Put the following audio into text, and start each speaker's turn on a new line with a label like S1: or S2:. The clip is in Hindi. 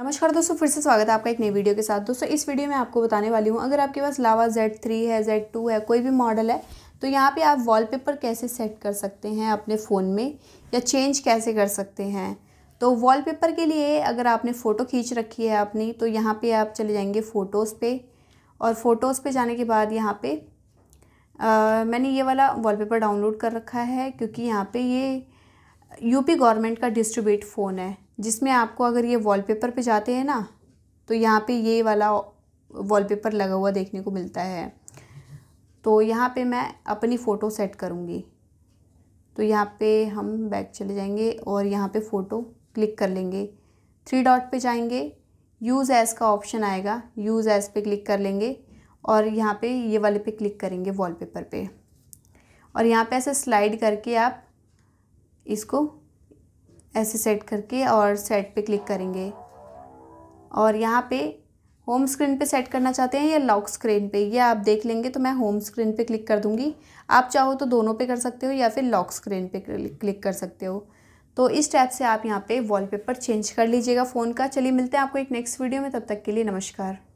S1: नमस्कार दोस्तों फिर से स्वागत है आपका एक नई वीडियो के साथ दोस्तों इस वीडियो में आपको बताने वाली हूँ अगर आपके पास लावा जेड थ्री है जेड टू है कोई भी मॉडल है तो यहाँ पे आप वॉलपेपर कैसे सेट कर सकते हैं अपने फ़ोन में या चेंज कैसे कर सकते हैं तो वॉलपेपर के लिए अगर आपने फ़ोटो खींच रखी है अपनी तो यहाँ पर आप चले जाएँगे फ़ोटोज़ पर और फ़ोटोज़ पर जाने के बाद यहाँ पर मैंने ये वाला वॉलपेपर डाउनलोड कर रखा है क्योंकि यहाँ पर ये यूपी गवर्नमेंट का डिस्ट्रीब्यूट फ़ोन है जिसमें आपको अगर ये वॉलपेपर पे जाते हैं ना तो यहाँ पे ये वाला वॉलपेपर लगा हुआ देखने को मिलता है तो यहाँ पे मैं अपनी फ़ोटो सेट करूँगी तो यहाँ पे हम बैक चले जाएंगे और यहाँ पे फ़ोटो क्लिक कर लेंगे थ्री डॉट पे जाएंगे यूज़ एज़ का ऑप्शन आएगा यूज़ एज़ पे क्लिक कर लेंगे और यहाँ पे ये वाले पे क्लिक करेंगे वॉलपेपर पे और यहाँ पे ऐसे स्लाइड करके आप इसको ऐसे सेट करके और सेट पे क्लिक करेंगे और यहाँ पे होम स्क्रीन पे सेट करना चाहते हैं या लॉक स्क्रीन पे ये आप देख लेंगे तो मैं होम स्क्रीन पे क्लिक कर दूँगी आप चाहो तो दोनों पे कर सकते हो या फिर लॉक स्क्रीन पे क्लिक कर सकते हो तो इस टाइप से आप यहाँ पे वॉलपेपर चेंज कर लीजिएगा फ़ोन का चलिए मिलते हैं आपको एक नेक्स्ट वीडियो में तब तक के लिए नमस्कार